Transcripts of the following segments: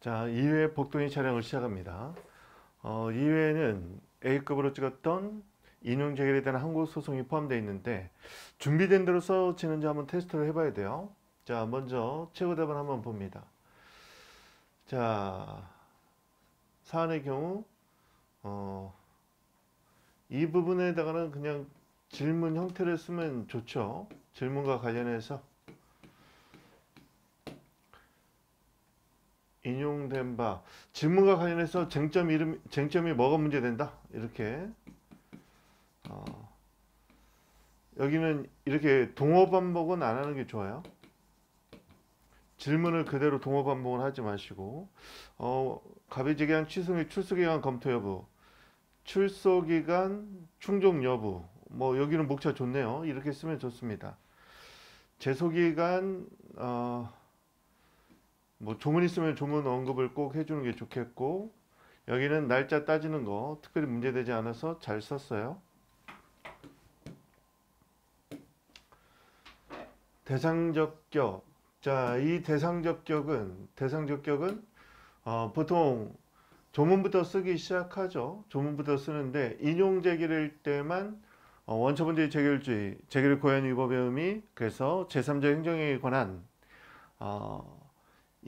자, 2회 복동이 촬영을 시작합니다. 어, 2회는 A급으로 찍었던 인용 재결에 대한 항고 소송이 포함되어 있는데 준비된 대로 써지는지 한번 테스트를 해봐야 돼요. 자, 먼저 최고 답을 한번 봅니다. 자, 사안의 경우 어, 이 부분에다가는 그냥 질문 형태를 쓰면 좋죠. 질문과 관련해서 인용된 바 질문과 관련해서 쟁점 이름 쟁점이 뭐가 문제된다 이렇게 어, 여기는 이렇게 동어 반복은 안 하는 게 좋아요. 질문을 그대로 동어 반복은 하지 마시고 어, 가비지기한 취승의 출석기간 검토 여부 출소기간 충족 여부 뭐 여기는 목차 좋네요 이렇게 쓰면 좋습니다 재소기간 어, 뭐 조문 있으면 조문 언급을 꼭 해주는 게 좋겠고 여기는 날짜 따지는 거 특별히 문제되지 않아서 잘 썼어요. 대상적격 자 이 대상적격은 대상적격은 어, 보통 조문부터 쓰기 시작하죠. 조문부터 쓰는데 인용 제기일 때만 어, 원초본주의 결주의 재결 고현 위법의 의미 그래서 제3자 행정에 관한 어,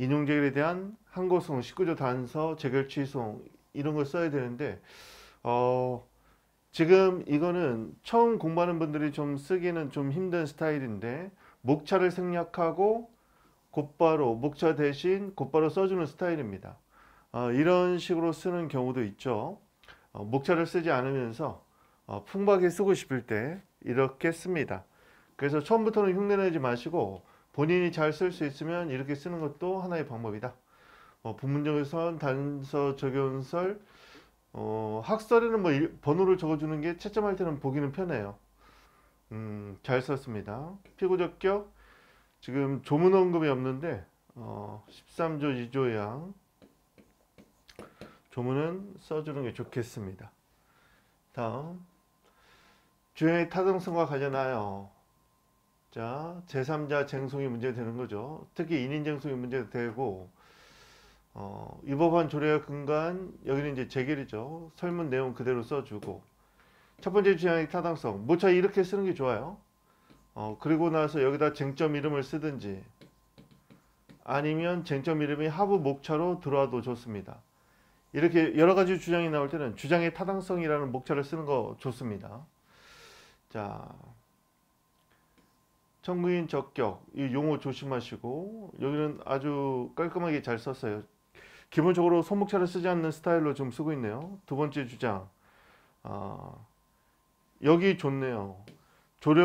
인용제결에 대한 항고성, 19조 단서, 재결 취소 이런 걸 써야 되는데 어, 지금 이거는 처음 공부하는 분들이 좀 쓰기는 좀 힘든 스타일인데 목차를 생략하고 곧바로 목차 대신 곧바로 써주는 스타일입니다. 어, 이런 식으로 쓰는 경우도 있죠. 어, 목차를 쓰지 않으면서 어, 풍부하게 쓰고 싶을 때 이렇게 씁니다. 그래서 처음부터는 흉내내지 마시고 본인이 잘 쓸 수 있으면 이렇게 쓰는 것도 하나의 방법이다. 어, 부문적에선 단서 적용설 어, 학설에는 뭐 일, 번호를 적어주는 게 채점할 때는 보기는 편해요. 음, 잘 썼습니다. 피고적격 지금 조문 언급이 없는데 어, 13조 2조 양 조문은 써주는 게 좋겠습니다. 다음 주행의 타당성과 관련하여 자, 제3자 쟁송이 문제되는 거죠. 특히 인인쟁송이 문제되고 어, 위법한 조례의 근간 여기는 이제 재결이죠. 설문 내용 그대로 써주고 첫 번째 주장의 타당성 무차 이렇게 쓰는 게 좋아요. 어, 그리고 나서 여기다 쟁점 이름을 쓰든지 아니면 쟁점 이름이 하부 목차로 들어와도 좋습니다. 이렇게 여러 가지 주장이 나올 때는 주장의 타당성이라는 목차를 쓰는 거 좋습니다. 자, 청구인 적격 이 용어 조심하시고 여기는 아주 깔끔하게 잘 썼어요. 기본적으로 손목차를 쓰지 않는 스타일로 좀 쓰고 있네요. 두 번째 주장 아, 여기 좋네요. 조례,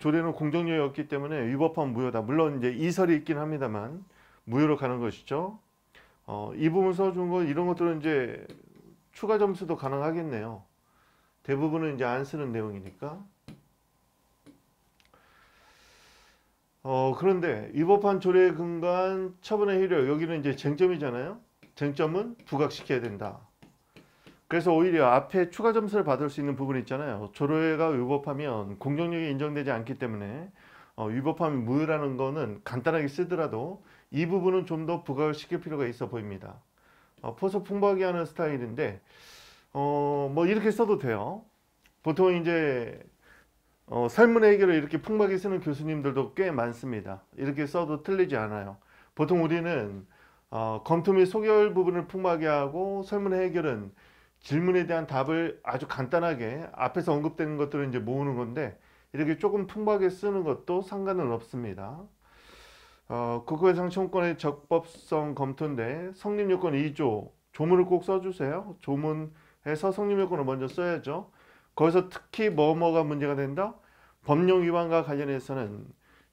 조례는 공정력이 없기 때문에 위법한 무효다. 물론 이제 이설이 있긴 합니다만 무효로 가는 것이죠. 어, 이 부분 써준 거 이런 것들은 이제 추가 점수도 가능하겠네요. 대부분은 이제 안 쓰는 내용이니까. 어, 그런데 위법한 조례에 근간 처분의 효력, 여기는 이제 쟁점이잖아요. 쟁점은 부각시켜야 된다. 그래서 오히려 앞에 추가 점수를 받을 수 있는 부분이 있잖아요. 조례가 위법하면 공정력이 인정되지 않기 때문에 어, 위법함이 무효라는 거는 간단하게 쓰더라도 이 부분은 좀 더 부각을 시킬 필요가 있어 보입니다. 어, 포서 풍부하게 하는 스타일인데 어, 뭐 이렇게 써도 돼요. 보통 이제 어, 삶은 해결을 이렇게 풍부하게 쓰는 교수님들도 꽤 많습니다. 이렇게 써도 틀리지 않아요. 보통 우리는 어, 검토 및 소결 부분을 풍부하게 하고 설문 해결은 질문에 대한 답을 아주 간단하게 앞에서 언급된 것들을 이제 모으는 건데 이렇게 조금 풍부하게 쓰는 것도 상관은 없습니다. 어, 국회상 청권의 적법성 검토인데 성립요건 2조 조문을 꼭 써주세요. 조문에서 성립요건을 먼저 써야죠. 거기서 특히 뭐뭐가 문제가 된다? 법령 위반과 관련해서는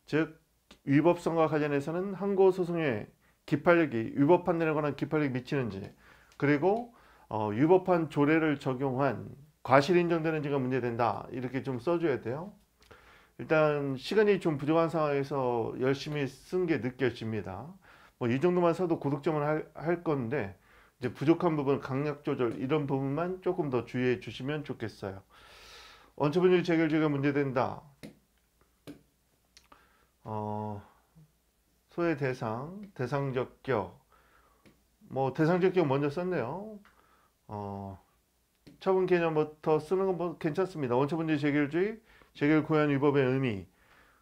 즉 위법성과 관련해서는 항고 소송의 기판력이 위법 판단에 관한 기판력이 미치는지 그리고 어, 위법한 조례를 적용한 과실 인정되는지가 문제된다 이렇게 좀 써줘야 돼요 일단 시간이 좀 부족한 상황에서 열심히 쓴 게 느껴집니다 뭐 이 정도만 써도 고득점을 할, 할 건데 이제 부족한 부분 강약 조절 이런 부분만 조금 더 주의해 주시면 좋겠어요 원초분열 재결제가 문제된다. 어, 소의 대상, 대상적격. 뭐 대상적격 먼저 썼네요. 어, 처분 개념부터 뭐 쓰는 건뭐 괜찮습니다. 원초분제 재결주 재결 고현 위법의 의미,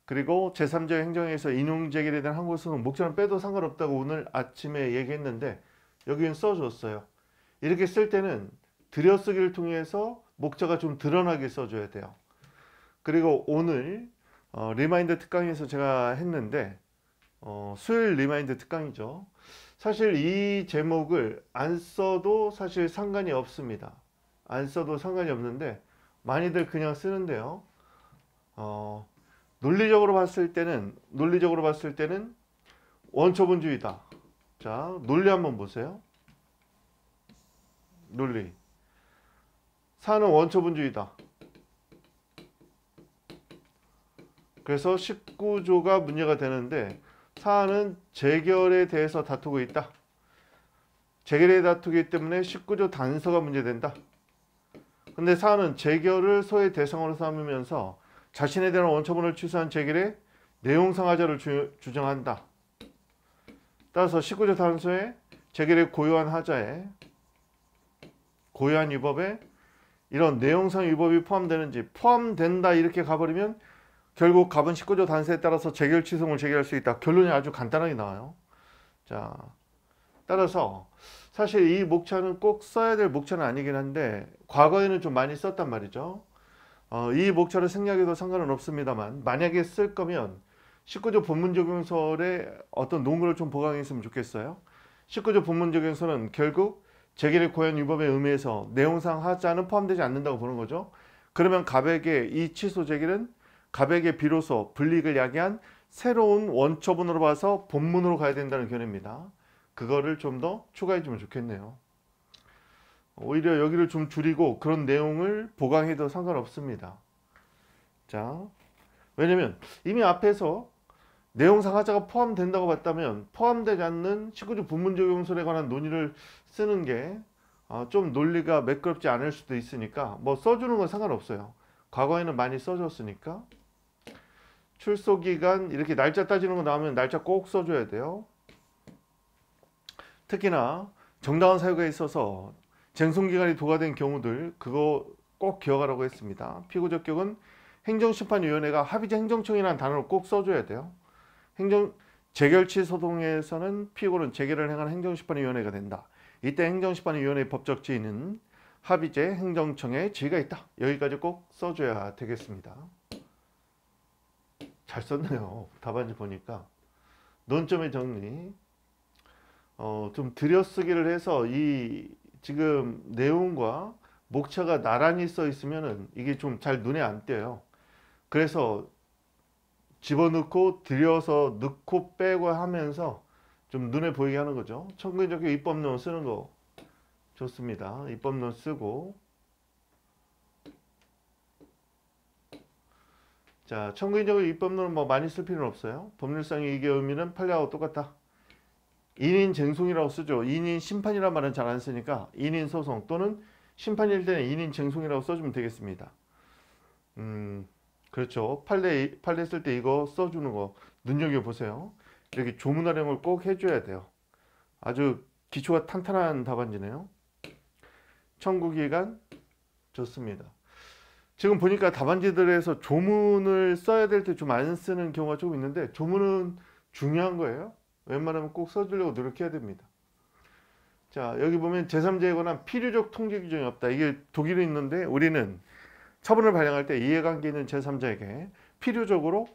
그리고 제3자 행정에서 인용 재결에 대한 한국소송 목차는 빼도 상관없다고 오늘 아침에 얘기했는데 여기는 써줬어요. 이렇게 쓸 때는 들여쓰기를 통해서 목자가 좀 드러나게 써줘야 돼요. 그리고 오늘 어, 리마인드 특강에서 제가 했는데 어, 수요일 리마인드 특강이죠. 사실 이 제목을 안 써도 사실 상관이 없습니다. 안 써도 상관이 없는데 많이들 그냥 쓰는데요. 어, 논리적으로 봤을 때는 논리적으로 봤을 때는 원초본주의다. 자 논리 한번 보세요. 논리 4는 원초분주이다. 그래서 19조가 문제가 되는데 4는 재결에 대해서 다투고 있다. 재결에 다투기 때문에 19조 단서가 문제된다. 근데 4는 재결을 소의 대상으로 삼으면서 자신에 대한 원초분을 취소한 재결의 내용 상하자를 주, 주장한다. 따라서 19조 단서에 재결의 고유한 하자에 고유한 위법에 이런 내용상 위법이 포함되는지 포함된다 이렇게 가버리면 결국 가분 19조 단세에 따라서 재결 취소를 제기할 수 있다. 결론이 아주 간단하게 나와요. 자, 따라서 사실 이 목차는 꼭 써야 될 목차는 아니긴 한데 과거에는 좀 많이 썼단 말이죠. 어, 이 목차를 생략해도 상관은 없습니다만 만약에 쓸 거면 19조 본문 적용설에 어떤 논문을좀 보강했으면 좋겠어요. 19조 본문 적용설은 결국 재계를 고연 위법의 의미에서 내용상 하자는 포함되지 않는다고 보는 거죠. 그러면 갑에게 이 취소 재계는 갑에게 비로소 불이익을 야기한 새로운 원처분으로 봐서 본문으로 가야 된다는 견해입니다. 그거를 좀 더 추가해 주면 좋겠네요. 오히려 여기를 좀 줄이고 그런 내용을 보강해도 상관없습니다. 자, 왜냐면 이미 앞에서 내용 상하자가 포함된다고 봤다면 포함되지 않는 19조 부문 적용설에 관한 논의를 쓰는 게좀 어 논리가 매끄럽지 않을 수도 있으니까 뭐 써주는 건 상관없어요. 과거에는 많이 써줬으니까 출소기간 이렇게 날짜 따지는 거 나오면 날짜 꼭 써줘야 돼요. 특히나 정당한 사유가 있어서 쟁송기간이 도과된 경우들 그거 꼭 기억하라고 했습니다. 피고적격은 행정심판위원회가 합의제 행정청이라는 단어를 꼭 써줘야 돼요. 행정 재결치 소송에서는 피고는 재결을 행한 행정심판위원회가 된다. 이때 행정심판위원회 법적 지위는 합의제 행정청에 지위가 있다. 여기까지 꼭 써줘야 되겠습니다. 잘 썼네요. 답안지 보니까. 논점의 정리. 어, 좀 들여쓰기를 해서 이 지금 내용과 목차가 나란히 써 있으면은 이게 좀 잘 눈에 안 띄어요. 그래서 집어넣고 들여서 넣고 빼고 하면서 좀 눈에 보이게 하는 거죠. 청근적인 입법론 쓰는 거 좋습니다. 입법론 쓰고 자, 청구적인 입법론은 뭐 많이 쓸 필요는 없어요. 법률상의 이게 의미는 판례하고 똑같다. 인인 쟁송이라고 쓰죠. 인인 심판이란 말은 잘 안 쓰니까 인인 소송 또는 심판일 때는 인인 쟁송이라고 써주면 되겠습니다. 음, 그렇죠. 판례, 판례 쓸때 이거 써주는 거 눈여겨보세요. 여기 조문 활용을 꼭 해줘야 돼요. 아주 기초가 탄탄한 답안지네요. 청구기간 좋습니다. 지금 보니까 답안지들에서 조문을 써야 될 때 좀 안 쓰는 경우가 조금 있는데 조문은 중요한 거예요. 웬만하면 꼭 써주려고 노력해야 됩니다. 자 여기 보면 제3자에 관한 필요적 통제 규정이 없다. 이게 독일에 있는데 우리는 처분을 발령할 때 이해관계 있는 제3자에게 필요적으로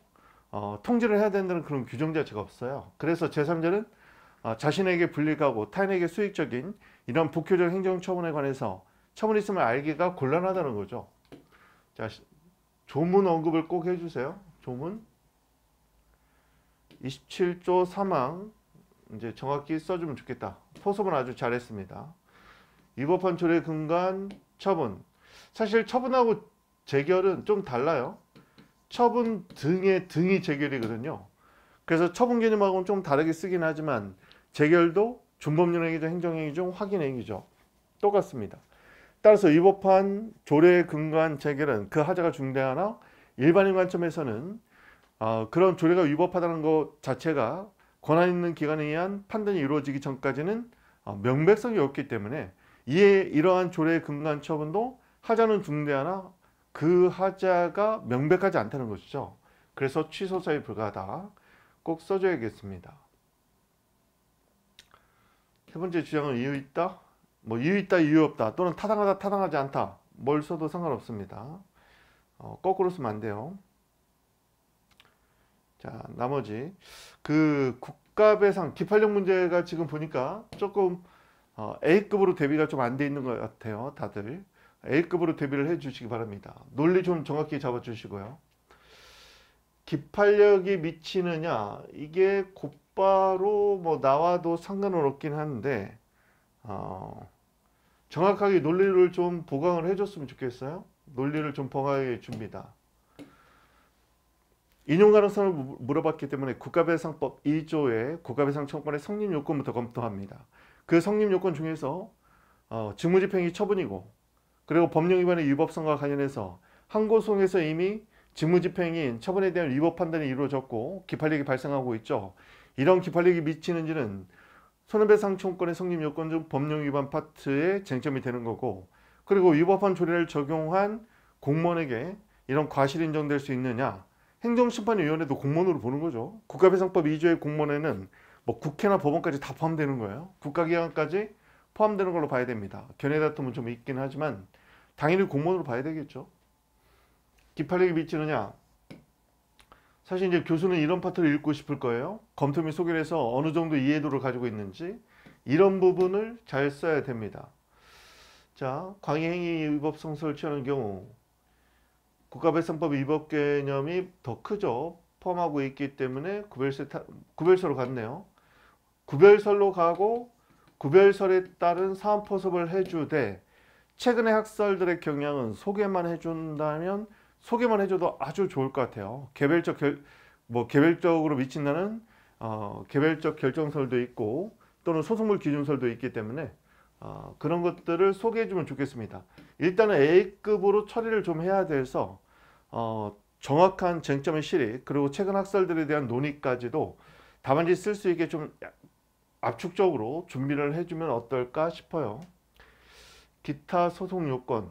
어, 통지를 해야 된다는 그런 규정 자체가 없어요. 그래서 제3자는 어, 자신에게 불리하고 타인에게 수익적인 이런 부효적 행정 처분에 관해서 처분이 있으면 알기가 곤란하다는 거죠. 자, 조문 언급을 꼭 해주세요. 조문 27조 3항 이제 정확히 써주면 좋겠다. 포섭은 아주 잘했습니다. 위법한 조례 근간 처분 사실 처분하고 재결은 좀 달라요. 처분 등의 등이 재결이거든요. 그래서 처분 개념하고는 좀 다르게 쓰긴 하지만 재결도 준법률행위죠, 행정행위죠, 확인행위죠. 똑같습니다. 따라서 위법한 조례에 근거한 재결은 그 하자가 중대하나 일반인 관점에서는 어, 그런 조례가 위법하다는 것 자체가 권한 있는 기관에 의한 판단이 이루어지기 전까지는 어, 명백성이 없기 때문에 이에 이러한 조례에 근거한 처분도 하자는 중대하나 그 하자가 명백하지 않다는 것이죠. 그래서 취소사유불가하다꼭 써줘야겠습니다. 세 번째 주장은 이유 있다? 뭐 이유 있다, 이유 없다 또는 타당하다, 타당하지 않다 뭘 써도 상관없습니다. 어, 거꾸로 쓰면 안 돼요. 자, 나머지 그 국가배상, 기판력 문제가 지금 보니까 조금 어, A급으로 대비가 좀 안 돼 있는 것 같아요. 다들 A급으로 대비를 해주시기 바랍니다. 논리 좀 정확히 잡아주시고요. 기판력이 미치느냐 이게 곧바로 뭐 나와도 상관은 없긴 한데 어, 정확하게 논리를 좀 보강을 해줬으면 좋겠어요. 논리를 좀 보강해 줍니다. 인용 가능성을 물어봤기 때문에 국가배상법 2조의 국가배상 청구권의 성립 요건부터 검토합니다. 그 성립 요건 중에서 어, 직무집행이 처분이고 그리고 법령 위반의 위법성과 관련해서 항고소송에서 이미 직무집행인 처분에 대한 위법 판단이 이루어졌고 기팔력이 발생하고 있죠. 이런 기팔력이 미치는지는 손해배상 청구권의 성립 요건 중 법령 위반 파트의 쟁점이 되는 거고 그리고 위법한 조례를 적용한 공무원에게 이런 과실 이 인정될 수 있느냐 행정심판위원회도 공무원으로 보는 거죠 국가배상법 2조의 공무원에는 뭐 국회나 법원까지 다 포함되는 거예요 국가기관까지 포함되는 걸로 봐야 됩니다. 견해 다툼은 좀 있긴 하지만 당연히 공무원으로 봐야 되겠죠. 기팔력이 미치느냐? 사실 이제 교수는 이런 파트를 읽고 싶을 거예요. 검토 및 소개를 해서 어느 정도 이해도를 가지고 있는지 이런 부분을 잘 써야 됩니다. 자, 광해행위 위법 성설치하는 경우 국가배상법 위법 개념이 더 크죠. 포함하고 있기 때문에 구별세, 구별서로 갔네요. 구별설로 가고 구별설에 따른 사안포섭을 해주되 최근의 학설들의 경향은 소개만 해준다면 소개만 해줘도 아주 좋을 것 같아요. 개별적 결, 뭐 개별적으로 미친다는 어, 개별적 결정설도 있고 또는 소송물 기준설도 있기 때문에 어, 그런 것들을 소개해주면 좋겠습니다. 일단은 A급으로 처리를 좀 해야 돼서 어, 정확한 쟁점의 실익 그리고 최근 학설들에 대한 논의까지도 답안지 쓸 수 있게 좀 압축적으로 준비를 해주면 어떨까 싶어요. 기타 소송 요건.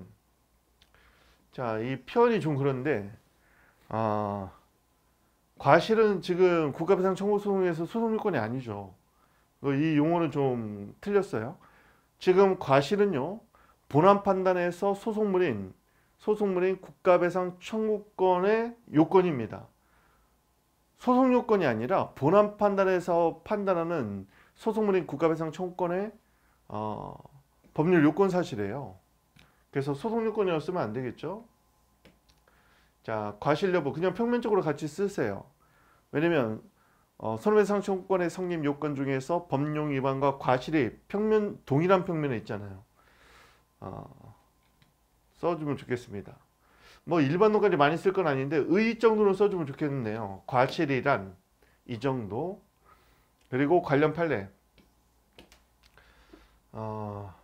자, 이 표현이 좀 그런데, 아, 과실은 지금 국가배상 청구 소송에서 소송 요건이 아니죠. 그 이 용어는 좀 틀렸어요. 지금 과실은요, 본안 판단에서 소송물인, 소송물인 국가배상 청구권의 요건입니다. 소송 요건이 아니라 본안 판단에서 판단하는 소송물인 국가배상 청구권의 어, 법률 요건 사실이에요. 그래서 소송 요건이었으면 안 되겠죠. 자, 과실 여부 그냥 평면적으로 같이 쓰세요. 왜냐면 어, 손해배상 청구권의 성립 요건 중에서 법령 위반과 과실이 평면 동일한 평면에 있잖아요. 어, 써주면 좋겠습니다. 뭐 일반론까지 많이 쓸 건 아닌데 의 정도는 써주면 좋겠네요. 과실이란 이 정도 그리고 관련 판례 어,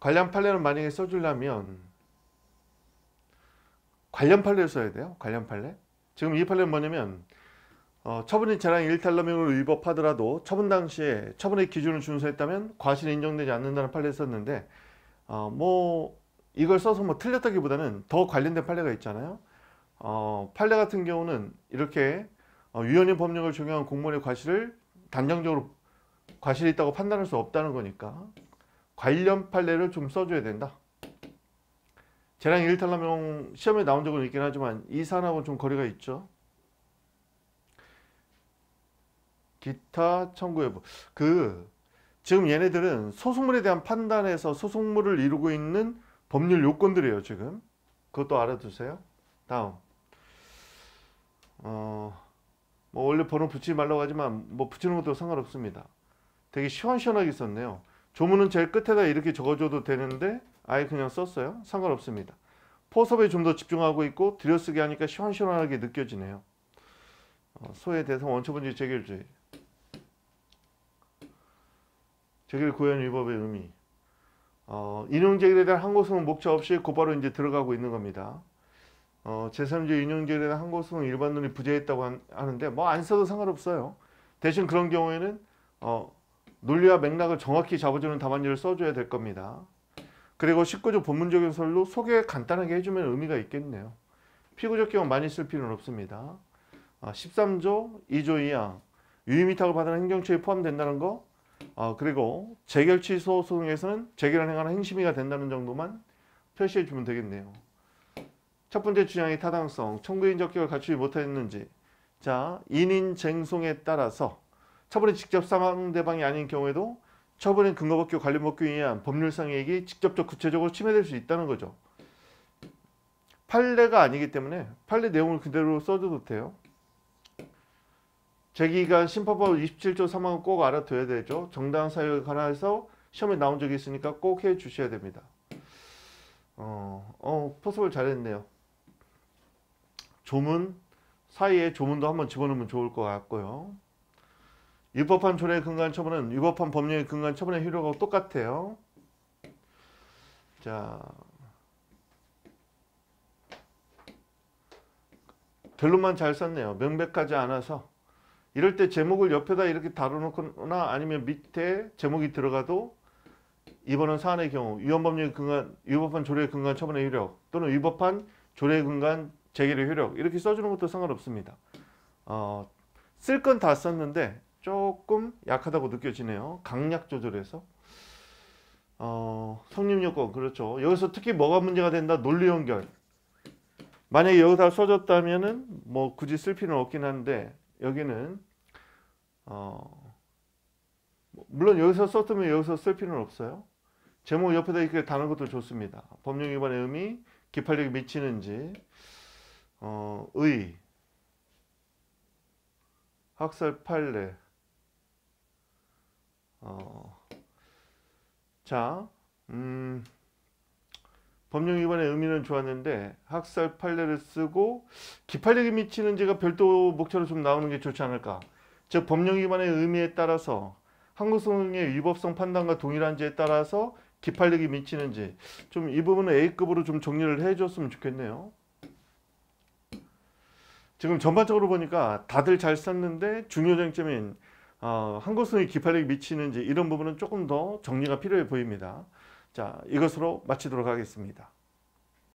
관련 판례를 만약에 써주려면 관련 판례를 써야 돼요. 관련 판례. 지금 이 판례는 뭐냐면 어, 처분인 재량 1탈러명을 위법하더라도 처분 당시에 처분의 기준을 준수했다면 과실이 인정되지 않는다는 판례를 썼는데 어, 뭐 이걸 써서 뭐 틀렸다기보다는 더 관련된 판례가 있잖아요. 어, 판례 같은 경우는 이렇게 유연인 어, 법령을 적용한 공무원의 과실을 단정적으로 과실이 있다고 판단할 수 없다는 거니까 관련 판례를 좀 써줘야 된다. 재량 일탈남용 시험에 나온 적은 있긴 하지만 이 산업은 좀 거리가 있죠. 기타 청구 여부. 그 지금 얘네들은 소송물에 대한 판단에서 소송물을 이루고 있는 법률 요건들이에요. 지금 그것도 알아두세요. 다음. 어. 뭐 원래 번호 붙이지 말라고 하지만 뭐 붙이는 것도 상관없습니다. 되게 시원시원하게 썼네요. 조문은 제일 끝에다 이렇게 적어줘도 되는데 아예 그냥 썼어요. 상관없습니다. 포섭에 좀 더 집중하고 있고 들여쓰기 하니까 시원시원하게 느껴지네요. 어, 소외 대상 원초본주 재결주의 재결 구현 위법의 의미 어, 인용재결에 대한 항고성은 목차 없이 곧바로 이제 들어가고 있는 겁니다. 어, 제3제 인용제이나한국은 일반론이 부재했다고 한, 하는데 뭐 안 써도 상관없어요. 대신 그런 경우에는 어, 논리와 맥락을 정확히 잡아주는 답안지를 써줘야 될 겁니다. 그리고 19조 본문적인 설로 소개 간단하게 해주면 의미가 있겠네요. 피구적 경우 많이 쓸 필요는 없습니다. 아, 13조 2조 이하 유의미탁을 받은 행정처에 포함된다는 거 어, 그리고 재결 취소 소송에서는 재결한 행하는 행심위가 된다는 정도만 표시해 주면 되겠네요. 첫 번째 주장의 타당성, 청구인 적격을 갖추지 못했는지 자, 인인쟁송에 따라서 처분이 직접 사망대방이 아닌 경우에도 처분의 근거법규, 관련법규에 의한 법률상의 이익이 직접적 구체적으로 침해될 수 있다는 거죠. 판례가 아니기 때문에 판례 내용을 그대로 써도 돼요. 제기간 심판법 27조 3항은 꼭 알아둬야 되죠. 정당 사유에 관해서 시험에 나온 적이 있으니까 꼭 해 주셔야 됩니다. 어, 어, 포섭을 잘했네요. 조문 사이에 조문도 한번 집어넣으면 좋을 것 같고요. 위법한 조례에 근거 처분은 위법한 법령에 근거 처분의 효력하고 똑같아요. 자, 결론만 잘 썼네요. 명백하지 않아서. 이럴 때 제목을 옆에다 이렇게 다뤄놓거나 아니면 밑에 제목이 들어가도 이번은 사안의 경우 위헌법령에 근거 위법한 조례에 근거 처분의 효력 또는 위법한 조례에 근거 재기를 효력 이렇게 써주는 것도 상관없습니다. 어, 쓸 건 다 썼는데 조금 약하다고 느껴지네요. 강약 조절해서 어, 성립 요건 그렇죠. 여기서 특히 뭐가 문제가 된다? 논리 연결. 만약에 여기다 써줬다면은 뭐 굳이 쓸 필요는 없긴 한데 여기는 어, 물론 여기서 썼으면 여기서 쓸 필요는 없어요. 제목 옆에다 이렇게 다는 것도 좋습니다. 법령 위반의 의미, 기판력이 미치는지 어, 의, 학설 판례. 어, 자, 음, 법령 위반의 의미는 좋았는데 학살 판례를 쓰고 기판력이 미치는 지가 별도 목차로 좀 나오는 게 좋지 않을까. 즉 법령 위반의 의미에 따라서 한국성의 위법성 판단과 동일한지에 따라서 기판력이 미치는지 좀 이 부분은 A급으로 좀 정리를 해줬으면 좋겠네요. 지금 전반적으로 보니까 다들 잘 썼는데 중요 쟁점인 어, 한곳선의 기팔력이 미치는지 이런 부분은 조금 더 정리가 필요해 보입니다. 자, 이것으로 마치도록 하겠습니다.